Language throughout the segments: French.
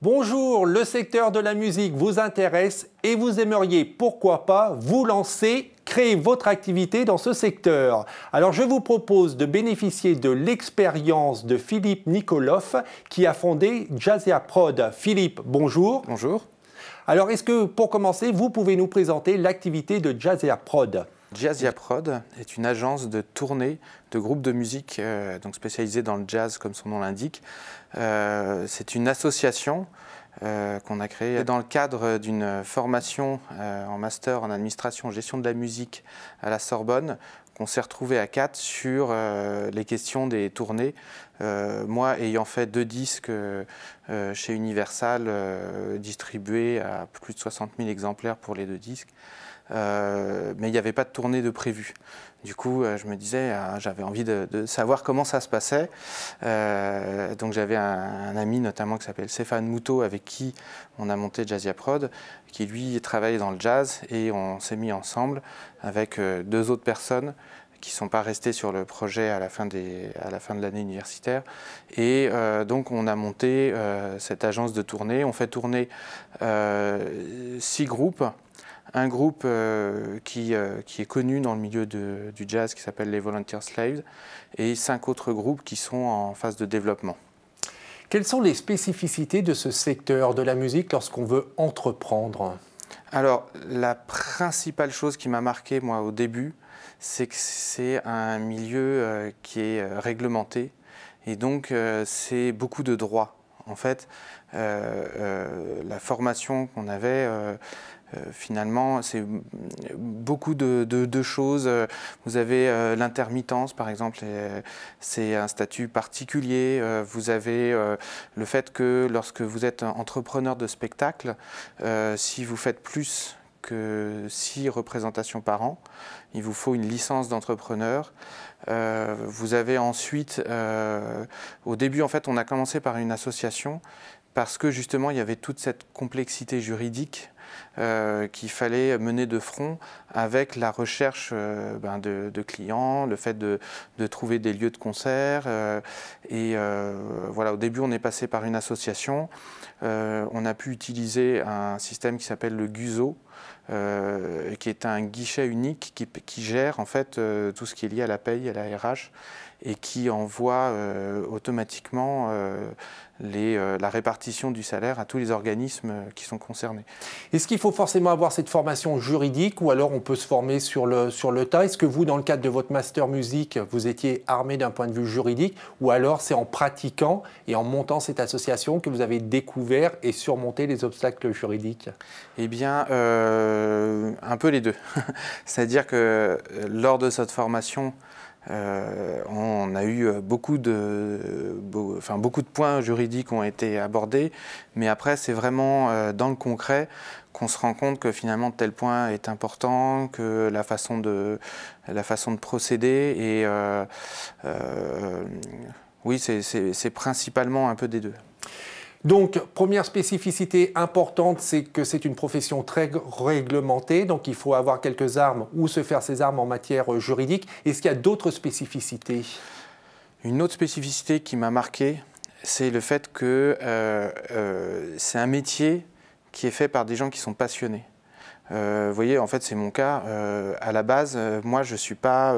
Bonjour, le secteur de la musique vous intéresse et vous aimeriez, pourquoi pas, vous lancer créer votre activité dans ce secteur. Alors je vous propose de bénéficier de l'expérience de Philippe Nikoloff qui a fondé Jazzia Prod. Philippe, bonjour. Bonjour. Alors est-ce que pour commencer, vous pouvez nous présenter l'activité de Jazzia Prod Jazzia Prod est une agence de tournée de groupes de musique euh, donc spécialisée dans le jazz, comme son nom l'indique. Euh, c'est une association euh, qu'on a créée dans le cadre d'une formation en master en administration gestion de la musique à la Sorbonne qu'on s'est retrouvés à quatre sur les questions des tournées. moi, ayant fait deux disques chez Universal, distribués à plus de 60 000 exemplaires pour les deux disques, euh, mais il n'y avait pas de tournée de prévu. Du coup, euh, je me disais, euh, j'avais envie de, savoir comment ça se passait. donc j'avais un, ami notamment qui s'appelle Stéphane Moutot, avec qui on a monté Jazzia Prod, qui lui travaille dans le jazz, et on s'est mis ensemble avec deux autres personnes qui ne sont pas restées sur le projet à la fin, à la fin de l'année universitaire. Et donc on a monté cette agence de tournée. On fait tourner six groupes un groupe euh, qui, euh, qui, est connu dans le milieu du jazz qui s'appelle les Volunteer Slaves et cinq autres groupes qui sont en phase de développement. Quelles sont les spécificités de ce secteur de la musique lorsqu'on veut entreprendre Alors, la principale chose qui m'a marqué, moi, au début, c'est que c'est un milieu euh, qui est réglementé et donc c'est beaucoup de droits. En fait, la formation qu'on avait, euh, finalement, c'est beaucoup de, choses. Euh, vous avez euh, l'intermittence, par exemple, c'est un statut particulier. vous avez le fait que lorsque vous êtes entrepreneur de spectacle, si vous faites plus que six représentations par an. Il vous faut une licence d'entrepreneur. vous avez ensuite, au début en fait, on a commencé par une association parce que justement il y avait toute cette complexité juridique euh, qu'il fallait mener de front avec la recherche euh, ben, de, clients, le fait de, trouver des lieux de concert. Euh, et voilà, au début, on est passé par une association. on a pu utiliser un système qui s'appelle le GUSO, euh, qui est un guichet unique qui, gère en fait euh, tout ce qui est lié à la paye, à la RH, et qui envoie euh, automatiquement les, la répartition du salaire à tous les organismes qui sont concernés. Est-ce qu'il faut forcément avoir cette formation juridique ou alors on peut se former sur le, sur le tas Est-ce que vous, dans le cadre de votre master musique, vous étiez armé d'un point de vue juridique ou alors c'est en pratiquant et en montant cette association que vous avez découvert et surmonté les obstacles juridiques Eh bien, euh, un peu les deux. C'est-à-dire que euh, lors de cette formation, euh, on a eu beaucoup de, beaucoup de points juridiques ont été abordés, mais après c'est vraiment dans le concret qu'on se rend compte que finalement tel point est important, que la façon de, la façon de procéder et oui c'est principalement un peu des deux. Donc, première spécificité importante, c'est que c'est une profession très réglementée, donc il faut avoir quelques armes ou se faire ses armes en matière euh, juridique. Est-ce qu'il y a d'autres spécificités Une autre spécificité qui m'a marqué, c'est le fait que euh, euh, c'est un métier qui est fait par des gens qui sont passionnés. Euh, vous voyez, en fait, c'est mon cas. Euh, à la base, euh, moi, je ne suis pas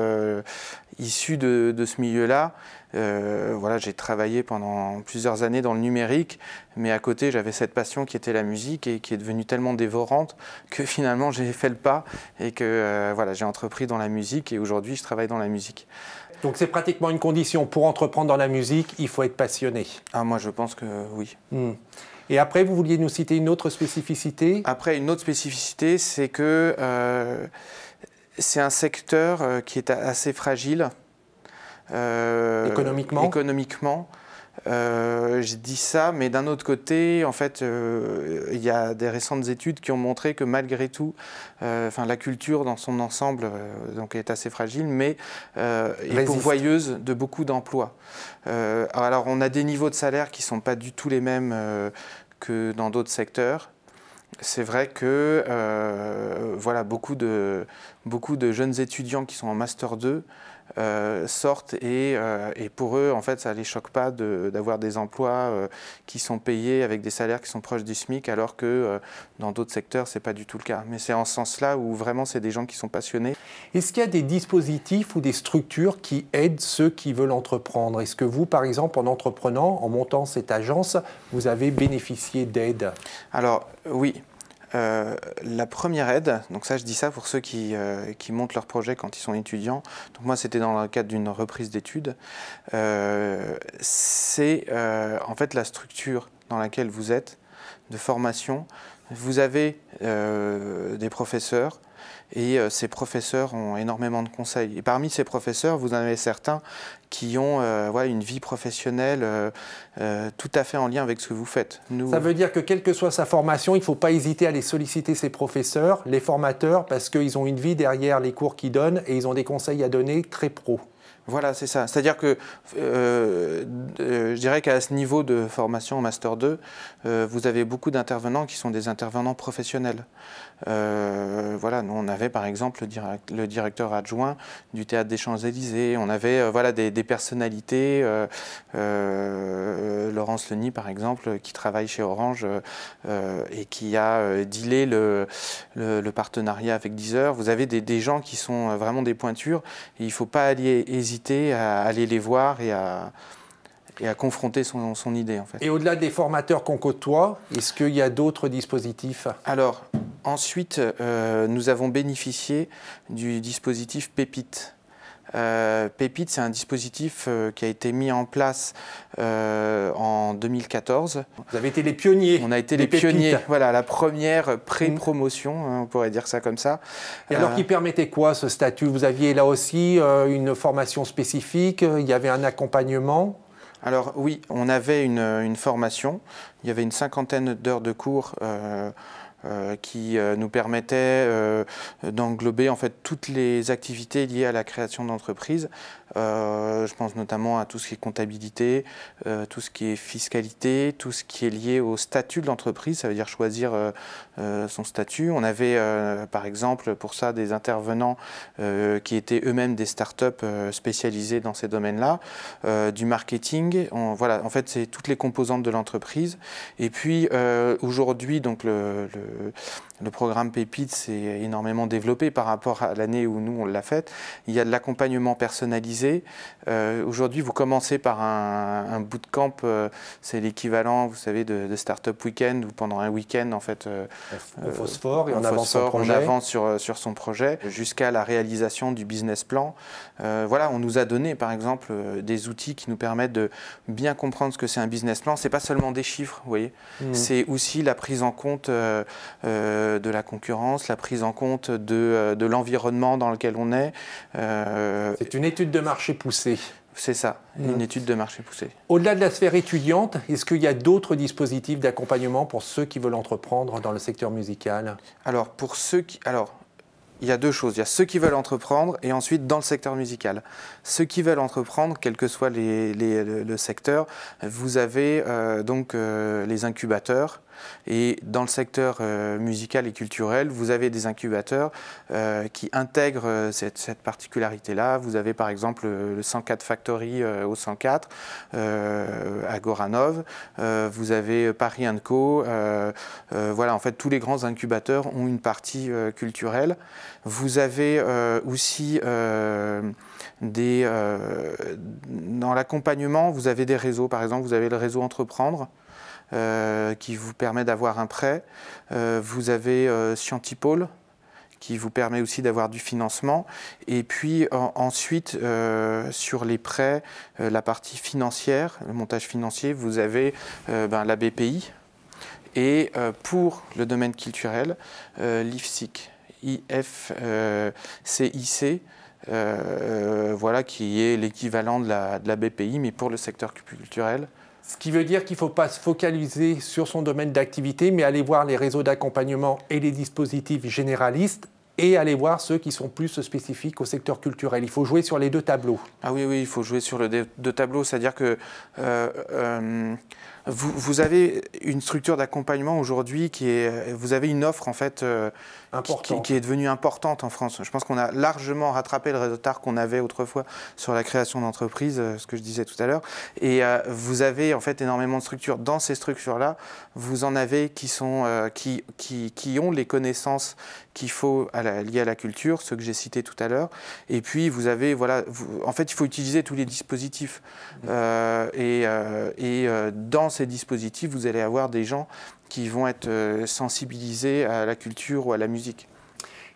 issu de, ce milieu-là. voilà, j'ai travaillé pendant plusieurs années dans le numérique, mais à côté, j'avais cette passion qui était la musique et qui est devenue tellement dévorante que finalement, j'ai fait le pas et que voilà, j'ai entrepris dans la musique et aujourd'hui, je travaille dans la musique. Donc c'est pratiquement une condition pour entreprendre dans la musique, il faut être passionné. Ah, moi, je pense que oui. Hmm. Et après, vous vouliez nous citer une autre spécificité Après, une autre spécificité, c'est que euh, c'est un secteur euh, qui est assez fragile. Euh, économiquement Économiquement. Euh, je dis ça, mais d'un autre côté, en fait, euh, il y a des récentes études qui ont montré que malgré tout, euh, la culture dans son ensemble donc est assez fragile, mais est pourvoyeuse de beaucoup d'emplois. alors, on a des niveaux de salaire qui ne sont pas du tout les mêmes que dans d'autres secteurs. C'est vrai que voilà, beaucoup, de, beaucoup de jeunes étudiants qui sont en Master 2 euh, sortent et, euh, et, pour eux, en fait, ça ne les choque pas d'avoir des emplois euh, qui sont payés avec des salaires qui sont proches du SMIC, alors que dans d'autres secteurs, ce n'est pas du tout le cas. Mais c'est en ce sens-là où vraiment, c'est des gens qui sont passionnés. Est-ce qu'il y a des dispositifs ou des structures qui aident ceux qui veulent entreprendre Est-ce que vous, par exemple, en entreprenant, en montant cette agence, vous avez bénéficié d'aide Alors, oui. Euh, la première aide, donc ça je dis ça pour ceux qui, euh, qui montent leur projet quand ils sont étudiants, donc moi c'était dans le cadre d'une reprise d'études, euh, c'est en fait la structure dans laquelle vous êtes de formation. Vous avez des professeurs, et euh, ces professeurs ont énormément de conseils. Et parmi ces professeurs, vous en avez certains qui ont euh, une vie professionnelle euh, tout à fait en lien avec ce que vous faites. Ça veut dire que quelle que soit sa formation, il ne faut pas hésiter à aller solliciter ces professeurs, les formateurs, parce qu'ils ont une vie derrière les cours qu'ils donnent et ils ont des conseils à donner très pros. Voilà, c'est ça. C'est-à-dire que euh, euh, je dirais qu'à ce niveau de formation en Master 2, euh, vous avez beaucoup d'intervenants qui sont des intervenants professionnels. voilà, nous on avait par exemple le, directeur adjoint du théâtre des Champs-Élysées, on avait voilà, des, personnalités, Laurence Leny par exemple, qui travaille chez Orange et qui a dealé le, partenariat avec Deezer. Vous avez des, gens qui sont vraiment des pointures il ne faut pas aller hésiter à aller les voir et à, et à confronter son, idée. fait. Et au-delà des formateurs qu'on côtoie, est-ce qu'il y a d'autres dispositifs Alors, ensuite, euh, nous avons bénéficié du dispositif Pépite. Euh, Pépite, c'est un dispositif euh, qui a été mis en place euh, en 2014. Vous avez été les pionniers. On a été les pionniers. Voilà, la première pré-promotion, mm. hein, on pourrait dire ça comme ça. Et alors, qui permettait quoi ce statut Vous aviez là aussi une formation spécifique Il y avait un accompagnement alors oui, on avait une, une formation, il y avait une cinquantaine d'heures de cours euh, qui euh, nous permettait euh, d'englober en fait toutes les activités liées à la création d'entreprise. je pense notamment à tout ce qui est comptabilité, tout ce qui est fiscalité, tout ce qui est lié au statut de l'entreprise, ça veut dire choisir son statut. On avait par exemple pour ça des intervenants qui étaient eux-mêmes des start-up spécialisées dans ces domaines-là, du marketing. voilà, en fait c'est toutes les composantes de l'entreprise. Et puis aujourd'hui donc le Merci. Le programme Pépite s'est énormément développé par rapport à l'année où nous, on l'a fait. Il y a de l'accompagnement personnalisé. Euh, aujourd'hui, vous commencez par un, un bootcamp, camp. Euh, c'est l'équivalent, vous savez, de, de Startup Weekend, où pendant un week-end, en fait... Euh, on phosphore et on, avance, On avance sur, euh, sur son projet, jusqu'à la réalisation du business plan. voilà, on nous a donné, par exemple, des outils qui nous permettent de bien comprendre ce que c'est un business plan. C'est pas seulement des chiffres, vous voyez. Mmh. C'est aussi la prise en compte... Euh, de la concurrence, la prise en compte de, euh, de l'environnement dans lequel on est. Euh, C'est une étude de marché poussée. C'est ça, une étude de marché poussée. Au-delà de la sphère étudiante, est-ce qu'il y a d'autres dispositifs d'accompagnement pour ceux qui veulent entreprendre dans le secteur musical Alors, pour ceux qui. Alors, il y a deux choses. Il y a ceux qui veulent entreprendre et ensuite dans le secteur musical. Ceux qui veulent entreprendre, quel que soit les, le, secteur, vous avez donc les incubateurs et dans le secteur euh, musical et culturel, vous avez des incubateurs euh, qui intègrent euh, cette, particularité-là. Vous avez par exemple le 104 Factory au 104 à Goranov. vous avez Paris Co. voilà, en fait, tous les grands incubateurs ont une partie culturelle. Vous avez aussi des, dans l'accompagnement, vous avez des réseaux. Par exemple, vous avez le réseau Entreprendre euh, qui vous permet d'avoir un prêt. Euh, vous avez euh, Scientipole, qui vous permet aussi d'avoir du financement. Et puis ensuite, sur les prêts, la partie financière, le montage financier, vous avez ben, la BPI et pour le domaine culturel, l'IFSIC, IFCIC. voilà, qui est l'équivalent de la, BPI, mais pour le secteur culturel. Ce qui veut dire qu'il ne faut pas se focaliser sur son domaine d'activité, mais aller voir les réseaux d'accompagnement et les dispositifs généralistes et aller voir ceux qui sont plus spécifiques au secteur culturel. Il faut jouer sur les deux tableaux. Ah oui, oui, il faut jouer sur les deux tableaux, c'est-à-dire que... Euh, euh, vous, avez une structure d'accompagnement aujourd'hui qui est, vous avez une offre en fait euh, qui, est devenue importante en France. Je pense qu'on a largement rattrapé le retard qu'on avait autrefois sur la création d'entreprises, euh, ce que je disais tout à l'heure. Et euh, vous avez en fait énormément de structures. Dans ces structures-là, vous en avez qui sont qui, qui, qui, ont les connaissances qu'il faut à la, liées à la culture, ceux que j'ai cités tout à l'heure. Et puis vous avez voilà, vous, en fait il faut utiliser tous les dispositifs mmh. et, et dans ces dispositifs, vous allez avoir des gens qui vont être euh, sensibilisés à la culture ou à la musique.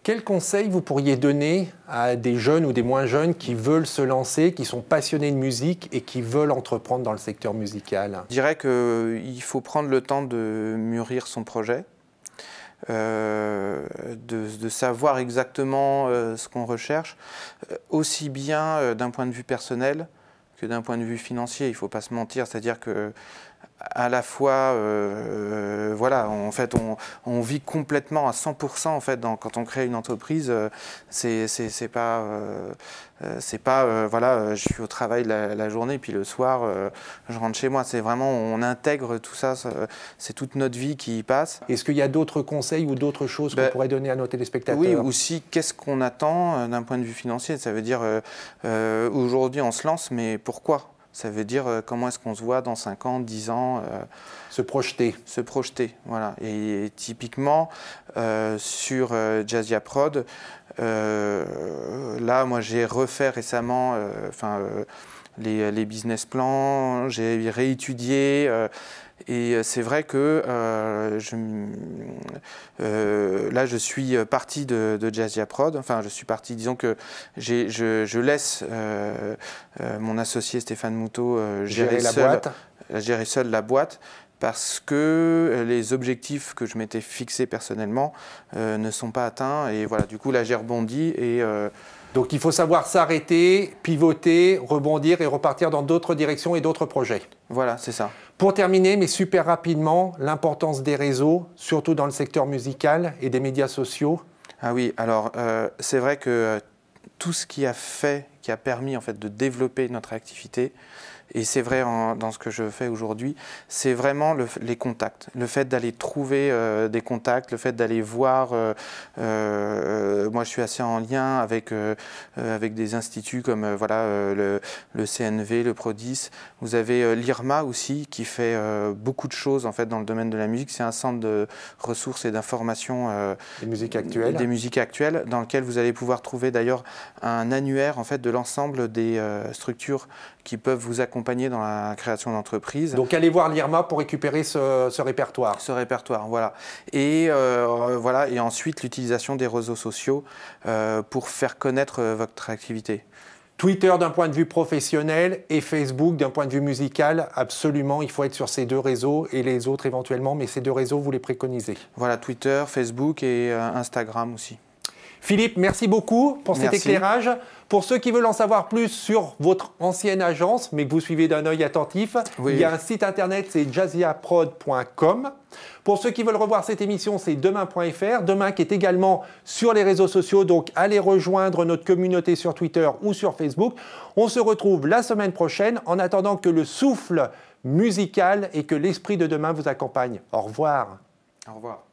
Quels conseils vous pourriez donner à des jeunes ou des moins jeunes qui veulent se lancer, qui sont passionnés de musique et qui veulent entreprendre dans le secteur musical Je dirais qu'il euh, faut prendre le temps de mûrir son projet, euh, de, savoir exactement ce qu'on recherche, aussi bien d'un point de vue personnel que d'un point de vue financier. Il ne faut pas se mentir, c'est-à-dire que à la fois, euh, euh, voilà, en fait, on, vit complètement à 100% en fait quand on crée une entreprise. Euh, c'est pas, c'est pas, voilà, je suis au travail la, journée puis le soir, je rentre chez moi. C'est vraiment, on intègre tout ça. C'est toute notre vie qui y passe. Est-ce qu'il y a d'autres conseils ou d'autres choses qu'on ben, pourrait donner à nos téléspectateurs Oui, aussi, qu'est-ce qu'on attend d'un point de vue financier Ça veut dire, aujourd'hui, on se lance, mais pourquoi ça veut dire euh, comment est-ce qu'on se voit dans 5 ans, 10 ans. Euh, se projeter. Se projeter, voilà. Et, typiquement, euh, sur Jazzia Prod, là, moi, j'ai refait récemment les, business plans, j'ai réétudié et euh, c'est vrai que euh, je, euh, là, je suis parti de, de Jazzia Prod. Enfin, je suis parti, disons que je, laisse mon associé Stéphane Moutot gérer, la seul, boîte. gérer seul la boîte parce que les objectifs que je m'étais fixés personnellement ne sont pas atteints. Et voilà, du coup, là, j'ai rebondi et... donc il faut savoir s'arrêter, pivoter, rebondir et repartir dans d'autres directions et d'autres projets. Voilà, c'est ça. Pour terminer, mais super rapidement, l'importance des réseaux, surtout dans le secteur musical et des médias sociaux. Ah oui, alors euh, c'est vrai que euh, tout ce qui a fait, qui a permis en fait de développer notre activité, et c'est vrai dans ce que je fais aujourd'hui, c'est vraiment les contacts. Le fait d'aller trouver euh, des contacts, le fait d'aller voir. Euh, euh, moi, je suis assez en lien avec, avec des instituts comme voilà, le, CNV, le PRODIS. Vous avez l'IRMA aussi qui fait beaucoup de choses en fait, dans le domaine de la musique. C'est un centre de ressources et d'informations. des musiques actuelles. Des musiques actuelles, dans lequel vous allez pouvoir trouver d'ailleurs un annuaire en fait, de l'ensemble des structures qui peuvent vous accompagner dans la création d'entreprise. Donc allez voir l'IRMA pour récupérer ce, répertoire. Ce répertoire, voilà. Et, euh, euh, voilà, et ensuite l'utilisation des réseaux sociaux euh, pour faire connaître votre activité. Twitter d'un point de vue professionnel et Facebook d'un point de vue musical, absolument, il faut être sur ces deux réseaux et les autres éventuellement, mais ces deux réseaux, vous les préconisez. Voilà, Twitter, Facebook et Instagram aussi. Philippe, merci beaucoup pour cet éclairage. Pour ceux qui veulent en savoir plus sur votre ancienne agence, mais que vous suivez d'un œil attentif, il y a un site internet, c'est jaziaprod.com. Pour ceux qui veulent revoir cette émission, c'est demain.fr. Demain qui est également sur les réseaux sociaux, donc allez rejoindre notre communauté sur Twitter ou sur Facebook. On se retrouve la semaine prochaine en attendant que le souffle musical et que l'esprit de demain vous accompagne. Au revoir. Au revoir.